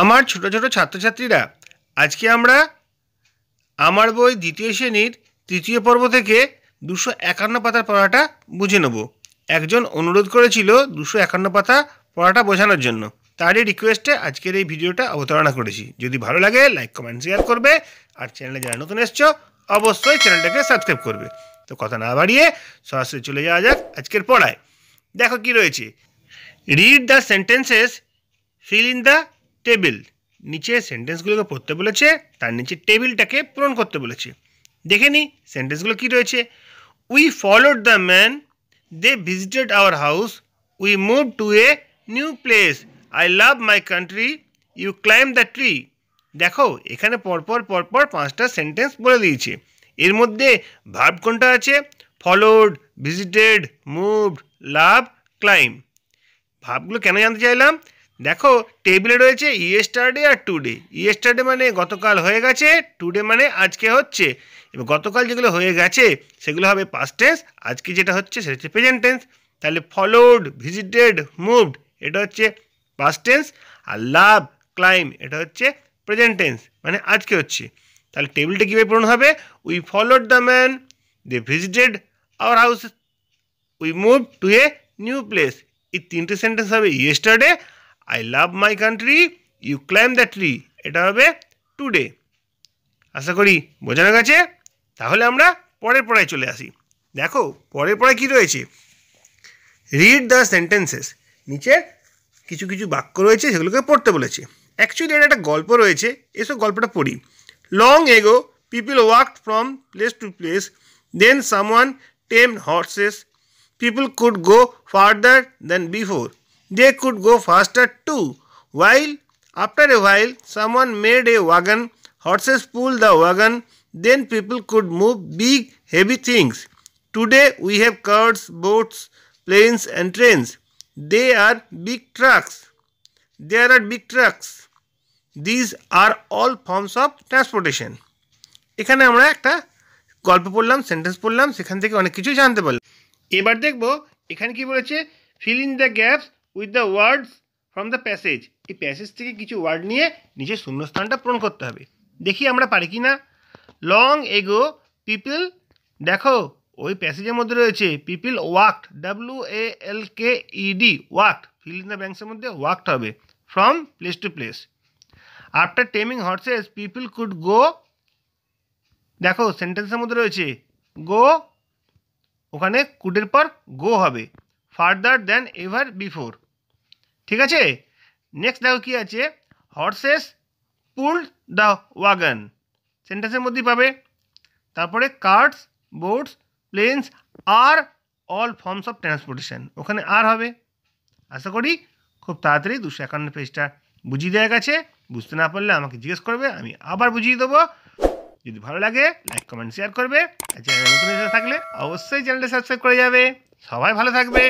আমার ছোট ছোট ছাত্রছাত্রীরা আজকে আমরা আমার বই দ্বিতীয় শ্রেণীর তৃতীয় পর্ব থেকে দুশো একান্ন পাতার পড়াটা বুঝে নেব একজন অনুরোধ করেছিল দুশো একান্ন পাতা পড়াটা বোঝানোর জন্য তারই রিকোয়েস্টে আজকের এই ভিডিওটা অবতারণা করেছি যদি ভালো লাগে লাইক কমেন্ট শেয়ার করবে আর চ্যানেলে যারা নতুন এসছো অবশ্যই চ্যানেলটাকে সাবস্ক্রাইব করবে তো কথা না বাড়িয়ে সরাসরি চলে যাওয়া যাক আজকের পড়ায় দেখো কি রয়েছে read the sentences fill in the table নিচে সেন্টেন্সগুলোকে পড়তে বলেছে তার নিচে টেবিলটাকে পূরণ করতে বলেছে দেখে নিই সেন্টেন্সগুলো কী রয়েছে we followed the man they visited our house we move to a new place I love my country you climb the tree দেখো এখানে পরপর পরপর পাঁচটা সেন্টেন্স বলে দিয়েছে এর মধ্যে ভাব কোনটা আছে followed visited moved love climb ভাবগুলো কেন জানতে চাইলাম দেখো টেবিলে রয়েছে ইয়েস্টারডে আর টুডে ইয়েস্টারডে মানে গতকাল হয়ে গেছে টুডে মানে আজকে হচ্ছে এবার গতকাল যেগুলো হয়ে গেছে সেগুলো হবে পাস্ট টেন্স আজকে যেটা হচ্ছে সেটা হচ্ছে প্রেজেন্ট টেন্স তাহলে ফলোড ভিজিটেড মুভড এটা হচ্ছে পাস্ট টেন্স আর লাভ ক্লাইম এটা হচ্ছে প্রেজেন্ট টেন্স মানে আজকে হচ্ছে তাহলে টেবিলটা কীভাবে পূরণ হবে we followed the man they visited our house we move to a new place এই তিনটে সেন্টেন্স হবে yesterday I love my country you climb the tree এটা হবে টুডে আশা করি বোঝানো গেছে তাহলে আমরা পরের পড়ায় চলে আসি দেখো পরের পড়ায় কী রয়েছে রিড দ্য সেন্টেন্সেস নিচে কিছু কিছু বাক্য রয়েছে সেগুলোকে পড়তে বলেছে অ্যাকচুয়ালি এটা একটা গল্প রয়েছে এসব গল্পটা পড়ি long ago people walk from place to place then someone tame horses people could go farther than before they could go faster too. While after a while someone made a wagon, horses pulled the wagon, then people could move big heavy things. Today we have cars, boats, planes and trains. They are big trucks. There are big trucks. These are all forms of transportation. এখানে আমরা একটা গল্প পড়লাম sentence পড়লাম সেখান থেকে অনেক কিছু জানতে পারলাম এবার দেখব এখানে কি বলেছে fill in the gaps with the words from the passage এই প্যাসেজ থেকে কিছু ওয়ার্ড নিয়ে নিজের শূন্যস্থানটা পূরণ করতে হবে দেখি আমরা পারি কি না লং এগো পিপল দেখো ওই প্যাসেজের মধ্যে রয়েছে people walked W A L K ED walk fill in the ব্যাংকসের মধ্যে ওয়াকড হবে from place to place after taming horses people could go দেখো সেন্টেন্সের মধ্যে রয়েছে গো ওখানে কুডের পর গো হবে ফার্দার দ্যান এভার বিফোর ঠিক আছে নেক্সট দেখো কী আছে হর্সেস পুল দ্য ওয়াগান সেন্টেন্সের মধ্যেই পাবে তারপরে কার্টস বোটস প্লেনস আর অল ফর্মস অফ ট্রান্সপোর্টেশন ওখানে আর হবে আশা করি খুব তাড়াতাড়ি দুশো একান্ন পেজটা বুঝিয়ে দেওয়া গেছে বুঝতে না পারলে আমাকে জিজ্ঞেস করবে আমি আবার বুঝিয়ে দেবো যদি ভালো লাগে লাইক কমেন্ট শেয়ার করবে আর চ্যানেল নতুন থাকলে অবশ্যই চ্যানেলটা সাবস্ক্রাইব করে যাবে সবাই ভালো থাকবে